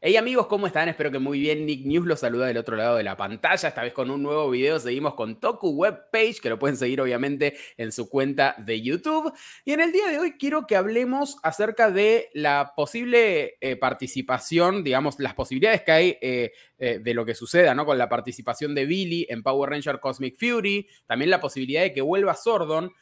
Hey amigos, ¿cómo están? Espero que muy bien. Nick News los saluda del otro lado de la pantalla. Esta vez con un nuevo video seguimos con Toku Webpage, que lo pueden seguir obviamente en su cuenta de YouTube. Y en el día de hoy quiero que hablemos acerca de la posible eh, participación, digamos, las posibilidades que hay eh, eh, de lo que suceda, ¿no? Con la participación de Billy en Power Ranger Cosmic Fury, también la posibilidad de que vuelva Sordon.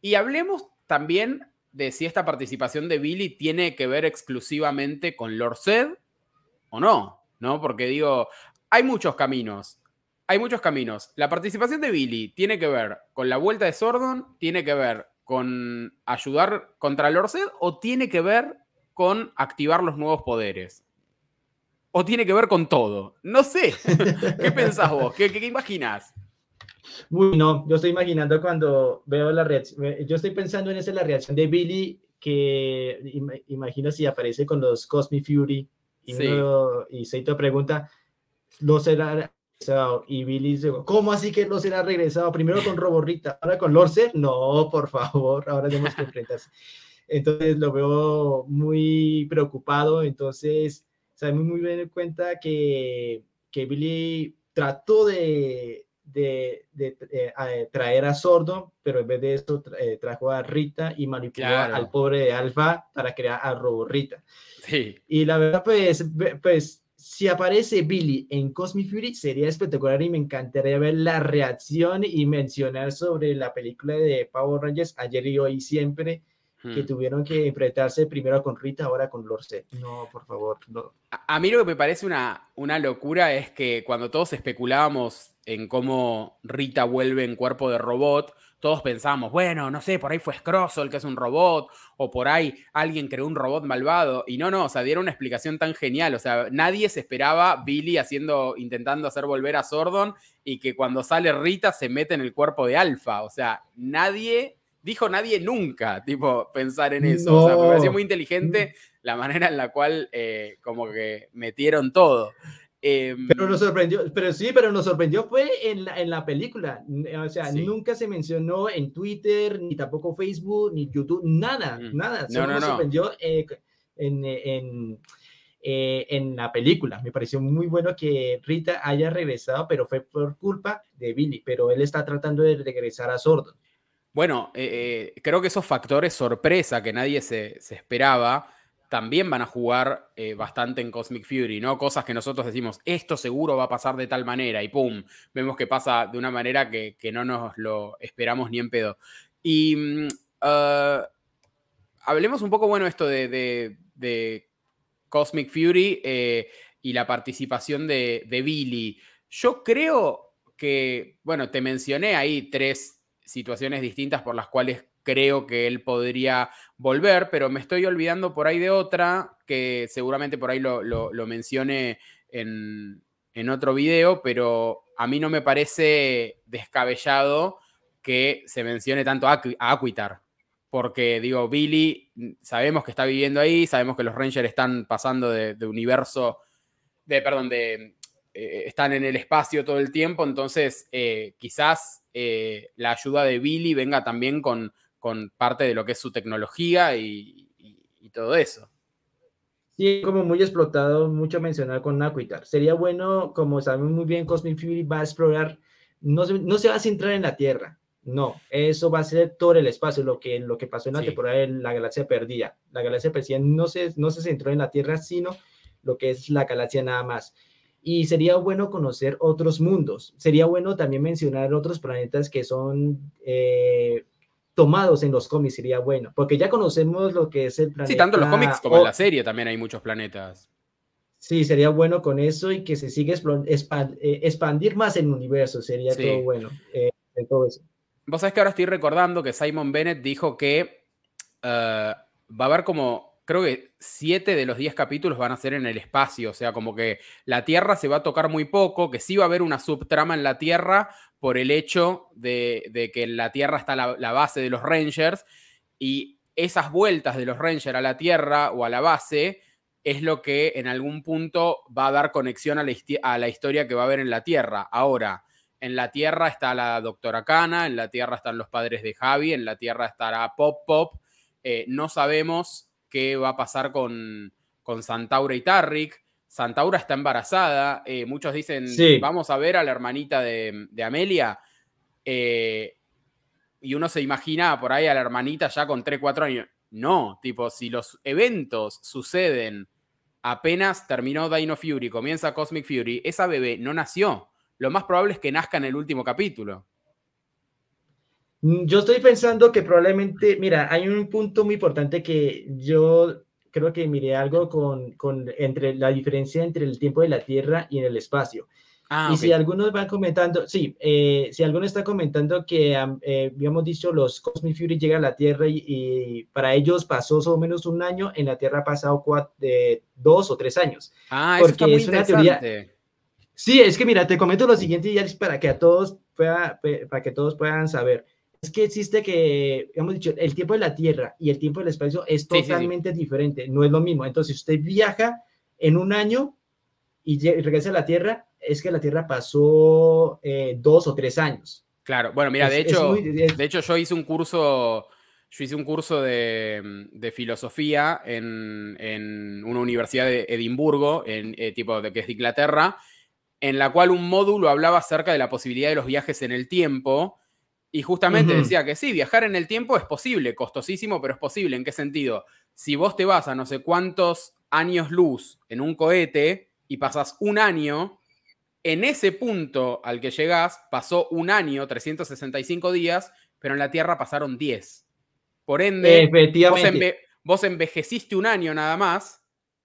Y hablemos también de si esta participación de Billy tiene que ver exclusivamente con Lord Zedd o no, ¿no? Porque digo, hay muchos caminos. Hay muchos caminos. La participación de Billy tiene que ver con la vuelta de Sordon, tiene que ver con ayudar contra Lorset o tiene que ver con activar los nuevos poderes. O tiene que ver con todo. No sé. ¿Qué pensás vos? ¿Qué, imaginas? Bueno, yo estoy imaginando cuando veo la reacción, yo estoy pensando en esa la reacción de Billy que imagino si aparece con los Cosmic Fury y, sí. pregunta, ¿lo será regresado? Y Billy dice, ¿cómo así que no será regresado? Primero con Roborita, ahora con Lorce. No, por favor, ahora tenemos que enfrentarse. Entonces lo veo muy preocupado. Entonces, sabemos muy bien en cuenta que, que Billy trató de, de, eh, eh, traer a Sordo, pero en vez de eso eh, trajo a Rita y manipuló al pobre de Alfa para crear a Robo Y la verdad, pues, pues si aparece Billy en Cosmic Fury, sería espectacular y me encantaría ver la reacción y mencionar sobre la película de Power Rangers ayer y hoy siempre que hmm. tuvieron que enfrentarse primero con Rita, ahora con Lorce. No, por favor, A, mí lo que me parece una, una locura es que cuando todos especulábamos en cómo Rita vuelve en cuerpo de robot, todos pensábamos, bueno, no sé, por ahí fue Scrozzle, que es un robot, o por ahí alguien creó un robot malvado. Y no, no, o sea, dieron una explicación tan genial. O sea, nadie se esperaba Billy haciendo, intentando hacer volver a Sordon y que cuando sale Rita se mete en el cuerpo de Alpha. O sea, nadie dijo nadie nunca, tipo, pensar en eso. O sea, me pareció muy inteligente mm. la manera en la cual eh, como que metieron todo. Em, pero nos sorprendió, pero sí, pero nos sorprendió fue en la, película. O sea, nunca se mencionó en Twitter, ni tampoco Facebook, ni YouTube, nada, mm. nada. nos sorprendió eh, en, en, eh, en la película. Me pareció muy bueno que Rita haya regresado, pero fue por culpa de Billy. Pero él está tratando de regresar a Sordo. Bueno, eh, eh, creo que esos factores sorpresa que nadie se, esperaba también van a jugar eh, bastante en Cosmic Fury, ¿no? Cosas que nosotros decimos, esto seguro va a pasar de tal manera y ¡pum! Vemos que pasa de una manera que, no nos lo esperamos ni en pedo. Y mm, ah, hablemos un poco, bueno, esto de, Cosmic Fury y la participación de, de Billy. Yo creo que, bueno, te mencioné ahí tres situaciones distintas por las cuales creo que él podría volver, pero me estoy olvidando por ahí de otra, que seguramente por ahí lo, lo, mencione en, otro video, pero a mí no me parece descabellado que se mencione tanto a, Aquitar, porque digo, Billy, mm, sabemos que está viviendo ahí, sabemos que los Rangers están pasando de, universo, de, perdón, de, eh, están en el espacio todo el tiempo, entonces eh, quizás eh, la ayuda de Billy venga también con, con, parte de lo que es su tecnología y, todo eso. Sí, como muy explotado, mucho mencionar con Aquitar Sería bueno, como saben muy bien, Cosmic Fury va a explorar, no se, no se va a centrar en la Tierra, no, eso va a ser todo el espacio, lo que, lo que pasó en la temporada de la galaxia perdida. La galaxia perdida no se, no se centró en la Tierra, sino lo que es la galaxia nada más y sería bueno conocer otros mundos. Sería bueno también mencionar otros planetas que son eh, tomados en los cómics, sería bueno, porque ya conocemos lo que es el planeta. Sí, tanto en los cómics como en la serie también hay muchos planetas. Sí, sería bueno con eso y que se siga eh, expandir más el universo, sería todo bueno. Eh, Vos sabés que ahora estoy recordando que Simon Bennett dijo que va a haber como creo que siete de los diez capítulos van a ser en el espacio, o sea, como que la Tierra se va a tocar muy poco, que sí va a haber una subtrama en la Tierra por el hecho de, que en la Tierra está la, base de los Rangers y esas vueltas de los Rangers a la Tierra o a la base es lo que en algún punto va a dar conexión a la, historia que va a haber en la Tierra. Ahora, en la Tierra está la doctora Kana, en la Tierra están los padres de Javi, en la Tierra estará Pop Pop. Eh, no sabemos qué va a pasar con, con Santaura y Tarrick, Santaura está embarazada. Eh, muchos dicen, vamos a ver a la hermanita de, Amelia. Eh, y uno se imagina por ahí a la hermanita ya con 3, 4 años. No, tipo, si los eventos suceden apenas terminó Dino Fury, comienza Cosmic Fury, esa bebé no nació. Lo más probable es que nazca en el último capítulo. Mm, yo estoy pensando que probablemente, mira, hay un punto muy importante que yo creo que miré algo con, con entre la diferencia entre el tiempo de la Tierra y en el espacio. Ah, y si algunos van comentando, sí, eh, si alguno está comentando que, eh, habíamos dicho, los Cosmic Fury llegan a la Tierra y, para ellos pasó solo o menos un año, en la Tierra ha pasado eh, dos o tres años. Ah, está es una teoría. Sí, es que mira, te comento lo siguiente ya para que a todos para que todos puedan saber es que existe que, hemos dicho, el tiempo de la Tierra y el tiempo del espacio es totalmente diferente, no es lo mismo. Entonces, si usted viaja en un año y regresa a la Tierra, es que la Tierra pasó eh, dos o tres años. Claro, bueno, mira, de, hecho, de hecho yo hice un curso, yo hice un curso de, filosofía en, una universidad de Edimburgo, en, eh, tipo de, que es de Inglaterra, en la cual un módulo hablaba acerca de la posibilidad de los viajes en el tiempo y justamente decía que sí, viajar en el tiempo es posible, costosísimo, pero es posible. ¿En qué sentido? Si vos te vas a no sé cuántos años luz en un cohete y pasas un año, en ese punto al que llegás pasó un año, 365 días, pero en la Tierra pasaron 10. Por ende, vos, envejeciste un año nada más,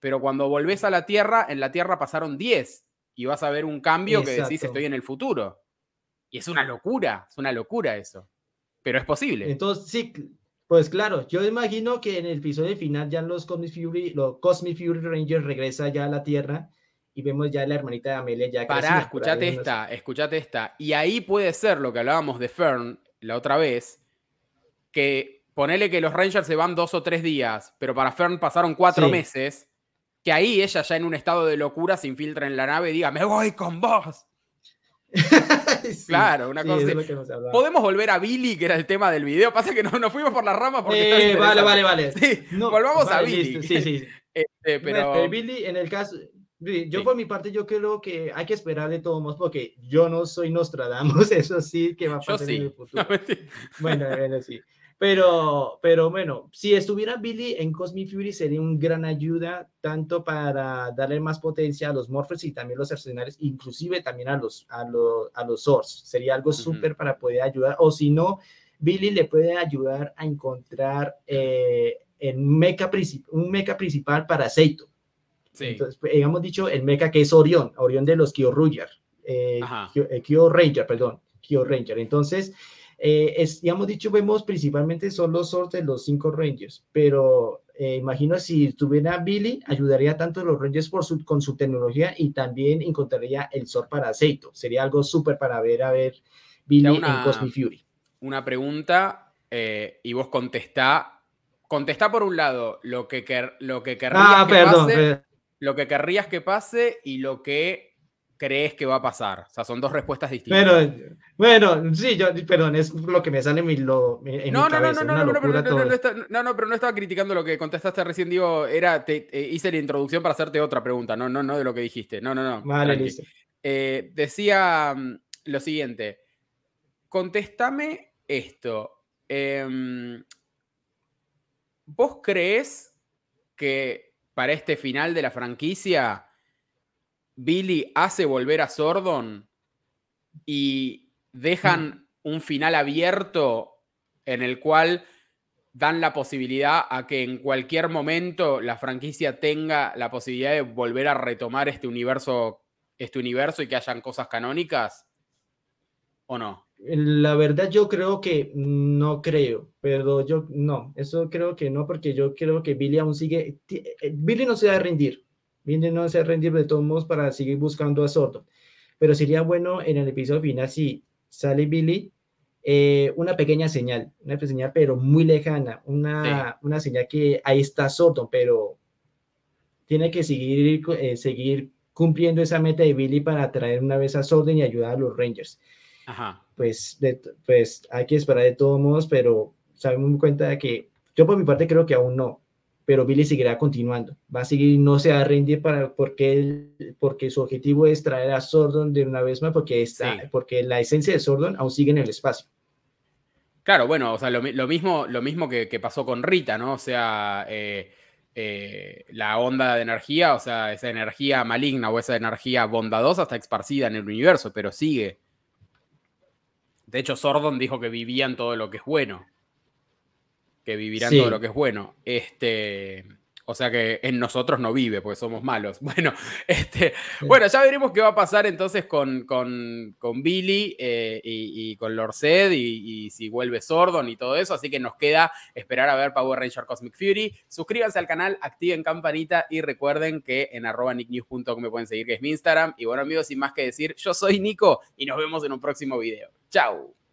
pero cuando volvés a la Tierra, en la Tierra pasaron 10 y vas a ver un cambio que decís estoy en el futuro es una locura, es una locura eso. Pero es posible. Entonces, sí, pues claro, yo imagino que en el episodio final ya los Cosmic Fury, los Cosmic Fury Rangers regresa ya a la Tierra y vemos ya la hermanita de Amelia ya Pará, escuchate esta, escuchate esta. Y ahí puede ser lo que hablábamos de Fern la otra vez, que ponele que los Rangers se van dos o tres días, pero para Fern pasaron cuatro meses, que ahí ella ya en un estado de locura se infiltra en la nave y diga, me voy con vos, claro, una cosa. Podemos volver a Billy, que era el tema del video. Pasa que no nos fuimos por la rama porque. Eh, vale, vale, vale. volvamos a Billy. sí, sí. Este, pero... Billy, en el caso. Yo por mi parte, yo creo que hay que esperar de todos modos, porque yo no soy Nostradamus, eso sí que va a pasar en el futuro. bueno, bueno, sí. Pero, pero bueno, si estuviera Billy en Cosmic Fury sería un gran ayuda tanto para darle más potencia a los Morphers y también a los Arsenales, inclusive también a los, a los, a los Sería algo súper para poder ayudar. O si no, Billy le puede ayudar a encontrar eh, un mecha principal para Seito. Sí. Entonces, pues, hemos dicho el mecha que es Orión, Orión de los Kyo Ranger, eh, eh Ranger, perdón, Kyo Ranger. Entonces, eh, ya hemos dicho, vemos principalmente son los de los cinco Rangers, pero eh, imagino si tuviera Billy, ayudaría tanto a los Rangers por su, con su tecnología y también encontraría el sort para Aceito. Sería algo súper para ver a ver Billy en Cosmic Fury. Una pregunta eh, y vos contesta, contesta por un lado lo que, quer, lo que querrías ah, lo que querrías que pase y lo que crees que va a pasar? O sea, son dos respuestas distintas. Pero, bueno, sí, yo, perdón, es lo que me sale en mi, lo, no, no, no, no, no, no, pero, no, pero no estaba criticando lo que contestaste recién, digo, era, eh, hice la introducción para hacerte otra pregunta, no, no, no de lo que dijiste, no, no, no. Vale, listo. Eh, decía mm, lo siguiente, contéstame esto, eh, ¿vos crees que para este final de la franquicia Billy hace volver a Sordon y dejan un final abierto en el cual dan la posibilidad a que en cualquier momento la franquicia tenga la posibilidad de volver a retomar este universo, este universo y que hayan cosas canónicas? ¿O no? La verdad yo creo que no creo, pero yo no, eso creo que no, porque yo creo que Billy aún sigue, eh, Billy no se va a rendir, Miren, no se rendir de todos modos para seguir buscando a Sordo. Pero sería bueno en el episodio final si sale Billy eh, una pequeña señal, una señal pero muy lejana, una, una señal que ahí está Sordo, pero tiene que seguir, eh, seguir cumpliendo esa meta de Billy para traer una vez a Sordo y ayudar a los Rangers. Ajá. Pues, pues hay que esperar de todos modos, pero sabemos cuenta de que yo por mi parte creo que aún no, pero Billy seguirá continuando, va a seguir, no se va a rendir para, porque, porque su objetivo es traer a Sordon de una vez más, porque, está, porque la esencia de Sordon aún sigue en el espacio. Claro, bueno, o sea, lo, mismo, lo mismo que, pasó con Rita, ¿no? O sea, eh, eh, la onda de energía, o sea, esa energía maligna o esa energía bondadosa está esparcida en el universo, pero sigue. De hecho, Sordon dijo que vivían todo lo que es bueno que vivirán todo lo que es bueno. Este, o sea que en nosotros no vive, porque somos malos. Bueno, este, bueno ya veremos qué va a pasar entonces con, con, con Billy eh, y, con Lorced y, y, si vuelve Sordon y todo eso. Así que nos queda esperar a ver Power Ranger Cosmic Fury. Suscríbanse al canal, activen campanita y recuerden que en arroba nicknews.com me pueden seguir, que es mi Instagram. Y bueno amigos, sin más que decir, yo soy Nico y nos vemos en un próximo video. Chao.